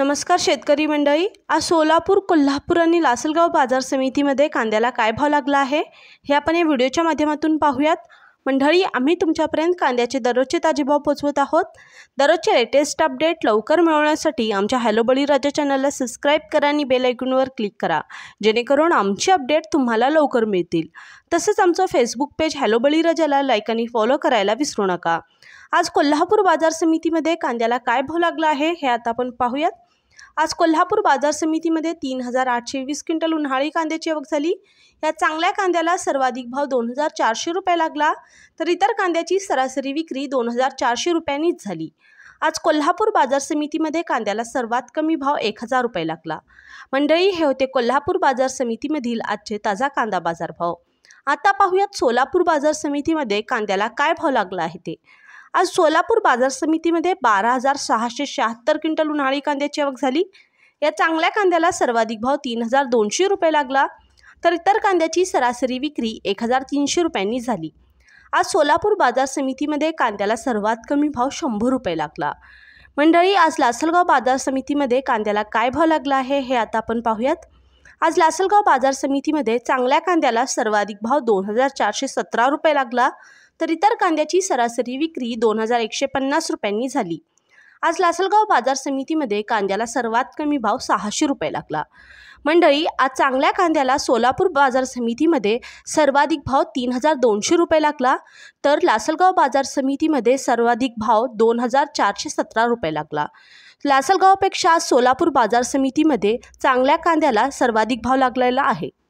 नमस्कार शेतकरी मंडळी आज सोलापूर कोल्हापूर आणि लासलगाव बाजार समितीमध्ये कांद्याला काय भाव लागला आहे हे आपण या व्हिडिओच्या माध्यमातून पाहूयात मंडळी आम्ही तुमच्यापर्यंत कांद्याचे दररोजचे ताजे भाव पोचवत आहोत दररोजचे लेटेस्ट अपडेट लवकर मिळवण्यासाठी आमच्या हॅलो बळी राजा चॅनलला सबस्क्राईब करा आणि बेल आयकॉनवर क्लिक करा जेणेकरून आमचे अपडेट तुम्हाला लवकर मिळतील तसंच आमचं फेसबुक पेज हॅलो बळी राजाला लाईक आणि फॉलो करायला विसरू नका आज कोल्हापूर बाजार समितीमध्ये कांद्याला काय भाव लागला आहे हे आता आपण पाहूयात आज कोल्हापूर बाजार समितीमध्ये तीन हजार आठशे वीस क्विंटल उन्हाळी कांद्याची आवक झाली या चांगल्या कांद्याला सर्वाधिक भाव दोन हजार चारशे रुपये लागला तर इतर कांद्याची सरासरी विक्री दोन हजार चारशे रुपयांनीच झाली आज कोल्हापूर बाजार समितीमध्ये कांद्याला सर्वात कमी भाव एक हजार रुपये लागला मंडळी हे होते कोल्हापूर बाजार समितीमधील आजचे ताजा कांदा बाजार भाव आता पाहूयात सोलापूर बाजार समितीमध्ये कांद्याला काय भाव लागला आहे ते आज सोलापूर बाजार समितीमध्ये बारा हजार सहाशे शहात्तर क्विंटल उन्हाळी कांद्याची आवक झाली या चांगल्या कांद्याला सर्वाधिक भाव तीन हजार दोनशे रुपये लागला तर इतर कांद्याची सरासरी विक्री एक हजार तीनशे रुपयांनी झाली आज सोलापूर बाजार समितीमध्ये कांद्याला सर्वात कमी भाव शंभर रुपये लागला मंडळी आज लासलगाव बाजार समितीमध्ये कांद्याला काय भाव लागला आहे हे आता आपण पाहूयात आज लासलगाव बाजार समितीमध्ये चांगल्या कांद्याला सर्वाधिक भाव दोन हजार चारशे सतरा रुपये लागला तर इतर कांद्याची सरासरी विक्री दोन हजार एकशे पन्नास रुपयांनी झाली आज लासलगाव बाजार समितीमध्ये कांद्याला सर्वात कमी भाव सहाशे रुपये लागला मंडळी आज चांगल्या कांद्याला सोलापूर बाजार समितीमध्ये सर्वाधिक भाव तीन हजार दोनशे रुपये लागला तर लासलगाव बाजार समितीमध्ये सर्वाधिक भाव दोन हजार चारशे सतरा रुपये लागला लासलगावपेक्षा सोलापूर बाजार समितीमध्ये चांगल्या कांद्याला सर्वाधिक भाव लागलेला आहे